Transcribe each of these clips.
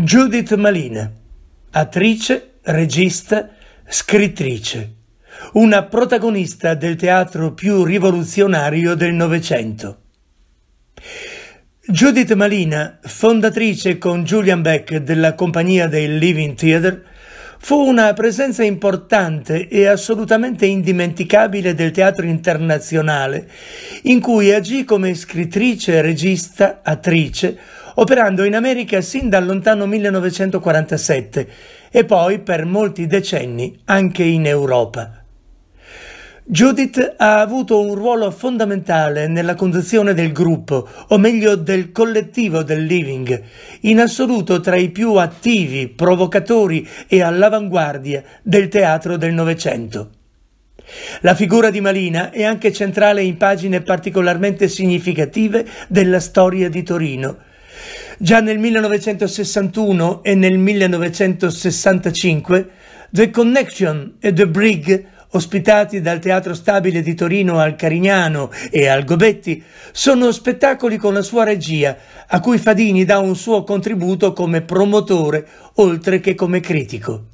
Judith Malina, attrice, regista, scrittrice, una protagonista del teatro più rivoluzionario del Novecento. Judith Malina, fondatrice con Julian Beck della compagnia dei Living Theatre, fu una presenza importante e assolutamente indimenticabile del teatro internazionale, in cui agì come scrittrice, regista, attrice, operando in America sin dal lontano 1947 e poi per molti decenni anche in Europa. Judith ha avuto un ruolo fondamentale nella conduzione del gruppo, o meglio del collettivo del Living, in assoluto tra i più attivi, provocatori e all'avanguardia del teatro del Novecento. La figura di Malina è anche centrale in pagine particolarmente significative della storia di Torino, Già nel 1961 e nel 1965 The Connection e The Brig ospitati dal Teatro Stabile di Torino al Carignano e al Gobetti, sono spettacoli con la sua regia, a cui Fadini dà un suo contributo come promotore, oltre che come critico.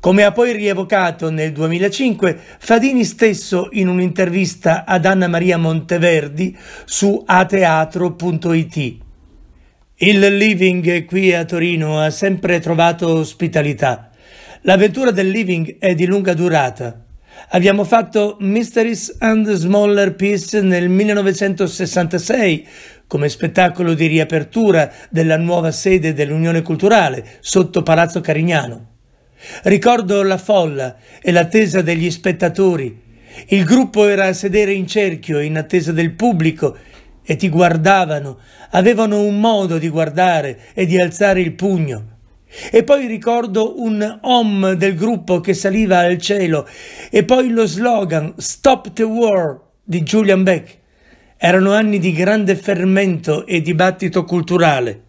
Come ha poi rievocato nel 2005 Fadini stesso in un'intervista ad Anna Maria Monteverdi su ateatro.it. Il living qui a Torino ha sempre trovato ospitalità. L'avventura del living è di lunga durata. Abbiamo fatto Mysteries and Smaller Peace nel 1966 come spettacolo di riapertura della nuova sede dell'Unione Culturale sotto Palazzo Carignano. Ricordo la folla e l'attesa degli spettatori. Il gruppo era a sedere in cerchio in attesa del pubblico e ti guardavano, avevano un modo di guardare e di alzare il pugno. E poi ricordo un om del gruppo che saliva al cielo e poi lo slogan Stop the War di Julian Beck. Erano anni di grande fermento e dibattito culturale.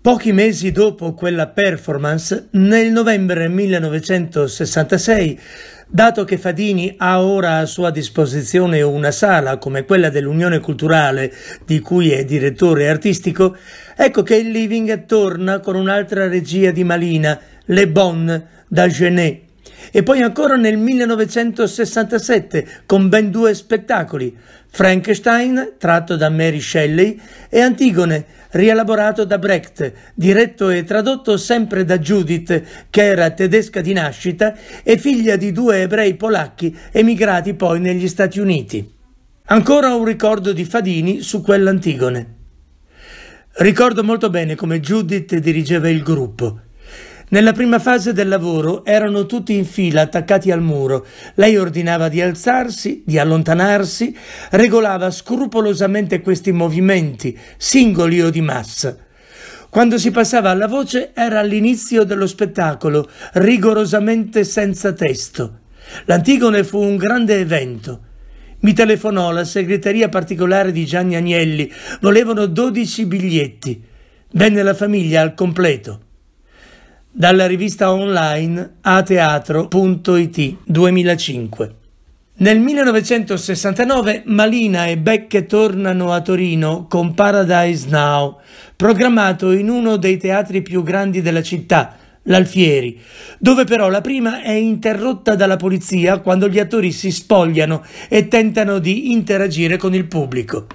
Pochi mesi dopo quella performance, nel novembre 1966, Dato che Fadini ha ora a sua disposizione una sala come quella dell'Unione Culturale, di cui è direttore artistico, ecco che il Living torna con un'altra regia di Malina, Le Bon, da Genet e poi ancora nel 1967 con ben due spettacoli, Frankenstein, tratto da Mary Shelley, e Antigone, rielaborato da Brecht, diretto e tradotto sempre da Judith, che era tedesca di nascita e figlia di due ebrei polacchi emigrati poi negli Stati Uniti. Ancora un ricordo di Fadini su quell'Antigone. Ricordo molto bene come Judith dirigeva il gruppo. Nella prima fase del lavoro erano tutti in fila attaccati al muro. Lei ordinava di alzarsi, di allontanarsi, regolava scrupolosamente questi movimenti, singoli o di massa. Quando si passava alla voce era all'inizio dello spettacolo, rigorosamente senza testo. L'Antigone fu un grande evento. Mi telefonò la segreteria particolare di Gianni Agnelli. Volevano 12 biglietti. Venne la famiglia al completo dalla rivista online ateatro.it 2005. Nel 1969 Malina e Becche tornano a Torino con Paradise Now, programmato in uno dei teatri più grandi della città, l'Alfieri, dove però la prima è interrotta dalla polizia quando gli attori si spogliano e tentano di interagire con il pubblico.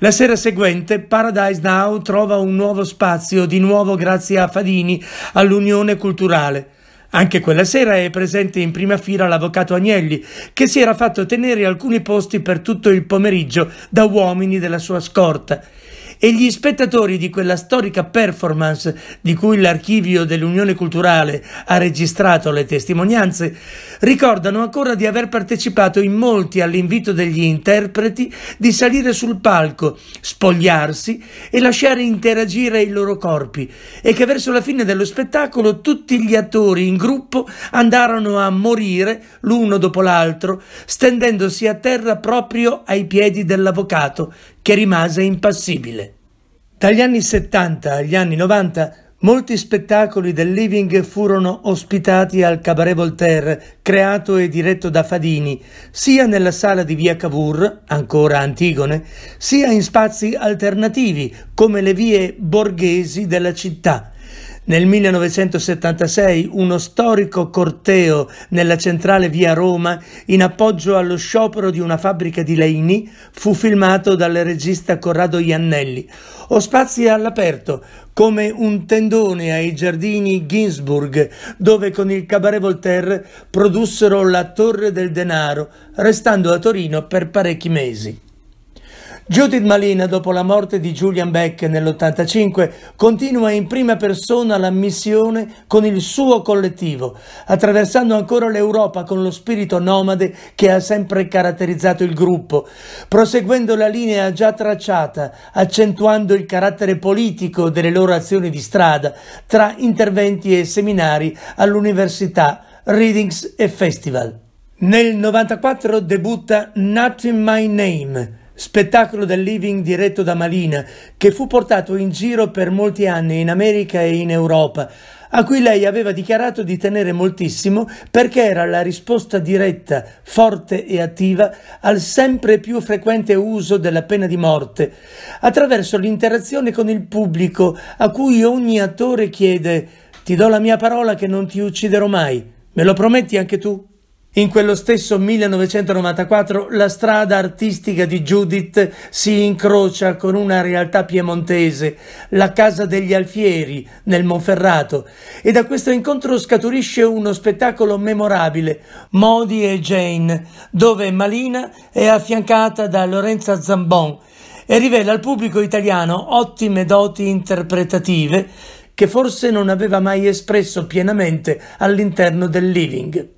La sera seguente Paradise Now trova un nuovo spazio, di nuovo grazie a Fadini, all'Unione Culturale. Anche quella sera è presente in prima fila l'avvocato Agnelli, che si era fatto tenere alcuni posti per tutto il pomeriggio da uomini della sua scorta e gli spettatori di quella storica performance di cui l'archivio dell'Unione Culturale ha registrato le testimonianze, ricordano ancora di aver partecipato in molti all'invito degli interpreti di salire sul palco, spogliarsi e lasciare interagire i loro corpi e che verso la fine dello spettacolo tutti gli attori in gruppo andarono a morire l'uno dopo l'altro, stendendosi a terra proprio ai piedi dell'avvocato che rimase impassibile. Dagli anni 70 agli anni 90 molti spettacoli del living furono ospitati al Cabaret Voltaire, creato e diretto da Fadini, sia nella sala di via Cavour, ancora Antigone, sia in spazi alternativi come le vie borghesi della città nel 1976 uno storico corteo nella centrale via Roma, in appoggio allo sciopero di una fabbrica di Leini, fu filmato dal regista Corrado Iannelli. O spazi all'aperto, come un tendone ai giardini Ginsburg, dove con il Cabaret Voltaire produssero La Torre del Denaro, restando a Torino per parecchi mesi. Judith Malina, dopo la morte di Julian Beck nell'85, continua in prima persona la missione con il suo collettivo, attraversando ancora l'Europa con lo spirito nomade che ha sempre caratterizzato il gruppo, proseguendo la linea già tracciata, accentuando il carattere politico delle loro azioni di strada, tra interventi e seminari all'università, readings e festival. Nel 94 debutta Not in My Name, spettacolo del living diretto da Malina, che fu portato in giro per molti anni in America e in Europa, a cui lei aveva dichiarato di tenere moltissimo perché era la risposta diretta, forte e attiva al sempre più frequente uso della pena di morte, attraverso l'interazione con il pubblico a cui ogni attore chiede ti do la mia parola che non ti ucciderò mai, me lo prometti anche tu? In quello stesso 1994 la strada artistica di Judith si incrocia con una realtà piemontese, la Casa degli Alfieri nel Monferrato, e da questo incontro scaturisce uno spettacolo memorabile, Modi e Jane, dove Malina è affiancata da Lorenza Zambon e rivela al pubblico italiano ottime doti interpretative che forse non aveva mai espresso pienamente all'interno del living.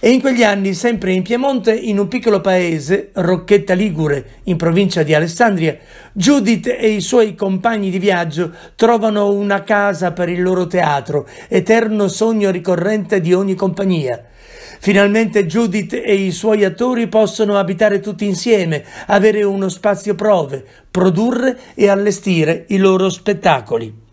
E in quegli anni, sempre in Piemonte, in un piccolo paese, Rocchetta Ligure, in provincia di Alessandria, Judith e i suoi compagni di viaggio trovano una casa per il loro teatro, eterno sogno ricorrente di ogni compagnia. Finalmente Judith e i suoi attori possono abitare tutti insieme, avere uno spazio prove, produrre e allestire i loro spettacoli.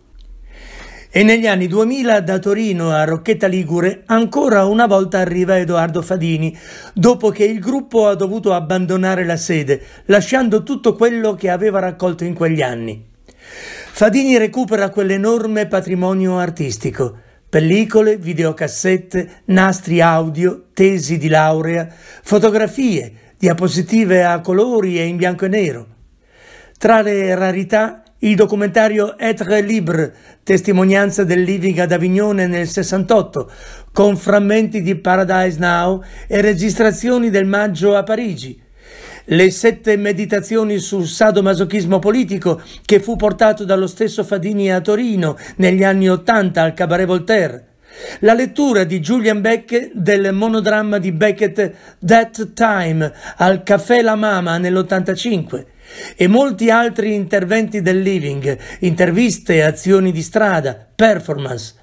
E negli anni 2000 da Torino a Rocchetta Ligure ancora una volta arriva Edoardo Fadini, dopo che il gruppo ha dovuto abbandonare la sede, lasciando tutto quello che aveva raccolto in quegli anni. Fadini recupera quell'enorme patrimonio artistico, pellicole, videocassette, nastri audio, tesi di laurea, fotografie, diapositive a colori e in bianco e nero. Tra le rarità il documentario Être libre, testimonianza del living ad Avignone nel 68, con frammenti di Paradise Now e registrazioni del maggio a Parigi. Le sette meditazioni sul sadomasochismo politico che fu portato dallo stesso Fadini a Torino negli anni Ottanta al Cabaret Voltaire la lettura di Julian Beck del monodramma di Beckett That Time al Caffè La Mama nell'85 e molti altri interventi del living, interviste, azioni di strada, performance.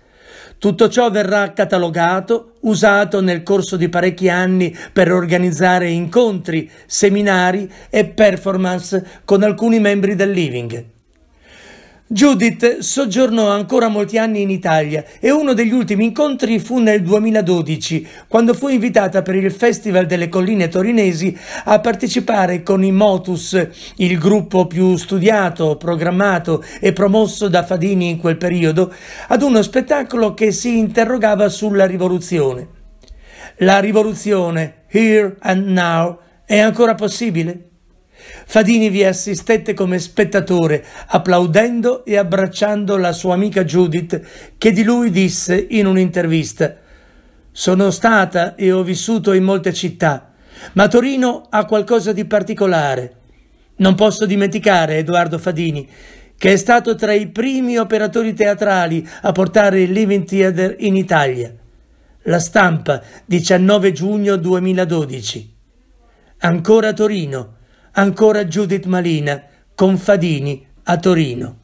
Tutto ciò verrà catalogato, usato nel corso di parecchi anni per organizzare incontri, seminari e performance con alcuni membri del living. Judith soggiornò ancora molti anni in Italia e uno degli ultimi incontri fu nel 2012, quando fu invitata per il Festival delle Colline Torinesi a partecipare con i Motus, il gruppo più studiato, programmato e promosso da Fadini in quel periodo, ad uno spettacolo che si interrogava sulla rivoluzione. La rivoluzione, here and now, è ancora possibile? Fadini vi assistette come spettatore, applaudendo e abbracciando la sua amica Judith, che di lui disse in un'intervista Sono stata e ho vissuto in molte città, ma Torino ha qualcosa di particolare. Non posso dimenticare Edoardo Fadini, che è stato tra i primi operatori teatrali a portare il Living Theater in Italia. La stampa, 19 giugno 2012. Ancora Torino Ancora Judith Malina, Confadini, a Torino.